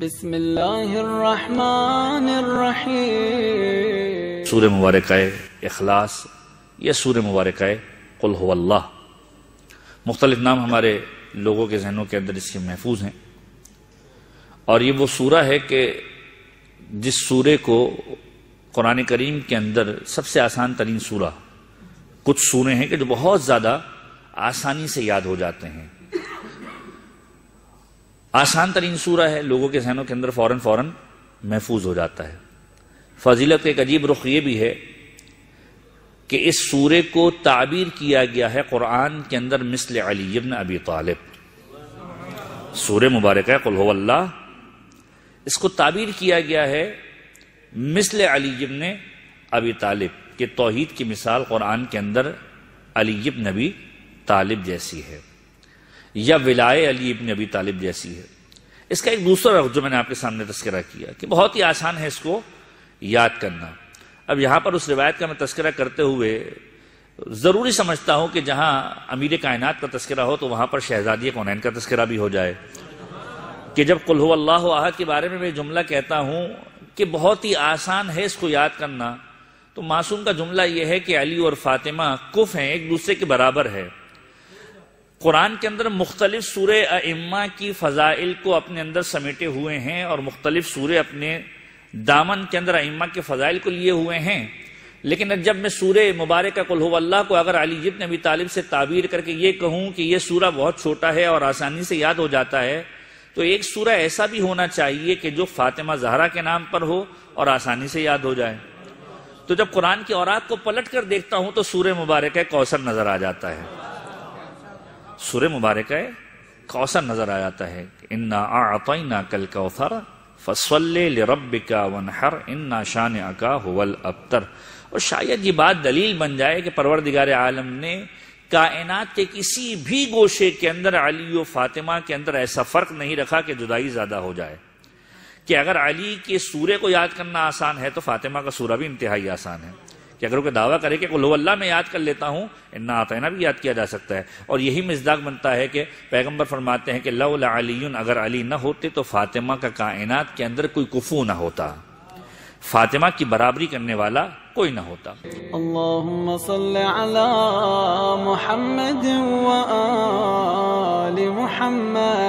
सूर मुबारक अखलास या सूर मुबारक कुल्ला मुख्तलिफ नाम हमारे लोगों के जहनों के अंदर इसके महफूज हैं और ये वो सूरा है कि जिस सूर्य को कुरान करीम के अंदर सबसे आसान तरीन सूरा कुछ सूरे हैं कि जो बहुत ज़्यादा आसानी से याद हो जाते हैं आसान तरीन सूरा है लोगों के जहनों के अंदर फ़ौरन फ़ौरन महफूज हो जाता है फजीलत का एक अजीब रुख ये भी है कि इस सूर्य को ताबीर किया गया है कुरान के अंदर मिसल अली इबन अबी तालिब सूर मुबारक है कुल्ला इसको ताबीर किया गया है मिसल अली इबन अबी तालिब के तोहहीद की मिसाल कुरान के अंदर अली इबन अबी तालिब जैसी है या विलाय अली इबन अबी तालिब जैसी है इसका एक दूसरा रफ जो मैंने आपके सामने तस्करा किया कि बहुत ही आसान है इसको याद करना अब यहां पर उस रिवायत का मैं तस्करा करते हुए ज़रूरी समझता हूं कि जहां अमीर कायनात का तस्करा हो तो वहां पर शहजादी कौनैन का तस्करा भी हो जाए कि जब कुल्हल्ला अल्लाह के बारे में मैं जुमला कहता हूं कि बहुत ही आसान है इसको याद करना तो मासूम का जुमला यह है कि अली और फातिमा कुफ हैं एक दूसरे के बराबर है कुरान के अंदर मुख्तलिफ सूर अम्मा की फ़ज़ाइल को अपने अंदर समेटे हुए हैं और मुख्तलिफ सूर अपने दामन के अंदर अम्मा के फ़ज़ाइल को लिए हुए हैं लेकिन जब मैं सूर मुबारक कुल्हवल्ला को अगर अली जिब नबी तालिब से ताबीर करके ये कहूँ कि यह सूर बहुत छोटा है और आसानी से याद हो जाता है तो एक सूरा ऐसा भी होना चाहिए कि जो फातिमा जहरा के नाम पर हो और आसानी से याद हो जाए तो जब कुरान की औरत को पलट कर देखता हूँ तो सूर्य मुबारक कौसर नज़र आ जाता है सुर मुबारक है कौसर नजर आ जाता है इन्ना आतना कल कौसर फसल रब का वनहर इन्ना शान का हुवल अबतर और शायद ये बात दलील बन जाए कि परवर दिगार आलम ने कायनात के किसी भी गोशे के अंदर अली और फातिमा के अंदर ऐसा फ़र्क नहीं रखा कि जुदाई ज़्यादा हो जाए कि अगर अली के सूर्य को याद करना आसान है तो फातिमा का सूर्य भी इंतहाई आसान है कि अगर वो दावा करे कि कुल्ला में याद कर लेता हूँ इन्ना आतना भी याद किया जा सकता है और यही मजदाक बनता है कि पैगम्बर फरमाते हैं कि लली अगर अली ना होते तो फातिमा का कायनात के अंदर कोई कुफू ना होता फातिमा की बराबरी करने वाला कोई ना होता मोहम्मद